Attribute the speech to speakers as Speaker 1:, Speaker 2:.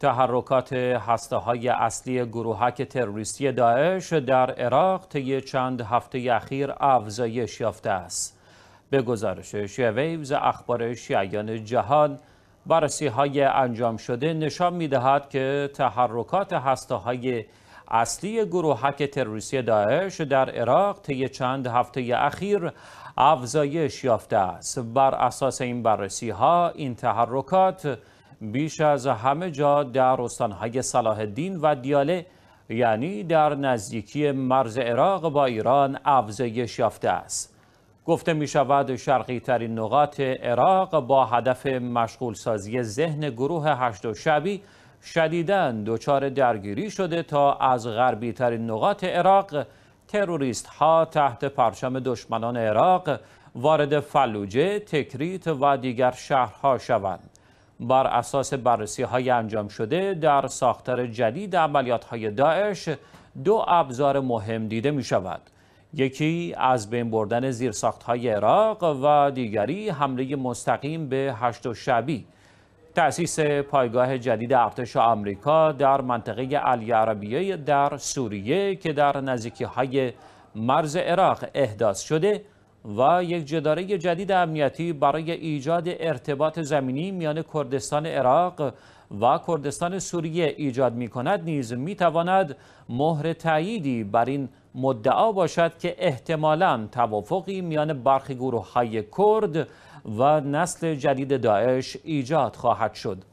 Speaker 1: تحرکات هسته های اصلی گروهک تروریستی داعش در عراق طی چند هفته اخیر افزایش یافته است. به گزارش شیویوز اخبار شیعیان جهان بررسی های انجام شده نشان می دهد که تحرکات هسته های اصلی گروهک تروریستی داعش در عراق طی چند هفته اخیر افزایش یافته است. بر اساس این بررسی ها این تحرکات بیش از همه جا در استانهای صلاح الدین و دیاله یعنی در نزدیکی مرز عراق با ایران افزایش یافته است گفته می شود شرقی ترین نقاط عراق با هدف مشغول سازی ذهن گروه هشت و شبی شدیدن دچار درگیری شده تا از غربی ترین نقاط عراق تروریست ها تحت پرچم دشمنان عراق وارد فلوجه، تکریت و دیگر شهرها شوند. بر اساس بررسی های انجام شده در ساختار جدید عملیات های داعش دو ابزار مهم دیده می شود یکی از بین بردن ساخت های عراق و دیگری حمله مستقیم به هشت و شبی تأسیس پایگاه جدید ارتش آمریکا در منطقه علی عربیه در سوریه که در نزدیکی های مرز عراق احداث شده و یک جداره جدید امنیتی برای ایجاد ارتباط زمینی میان کردستان عراق و کردستان سوریه ایجاد می کند نیز می تواند مهر تاییدی بر این مدعا باشد که احتمالا توافقی میان برخی گروه های کرد و نسل جدید داعش ایجاد خواهد شد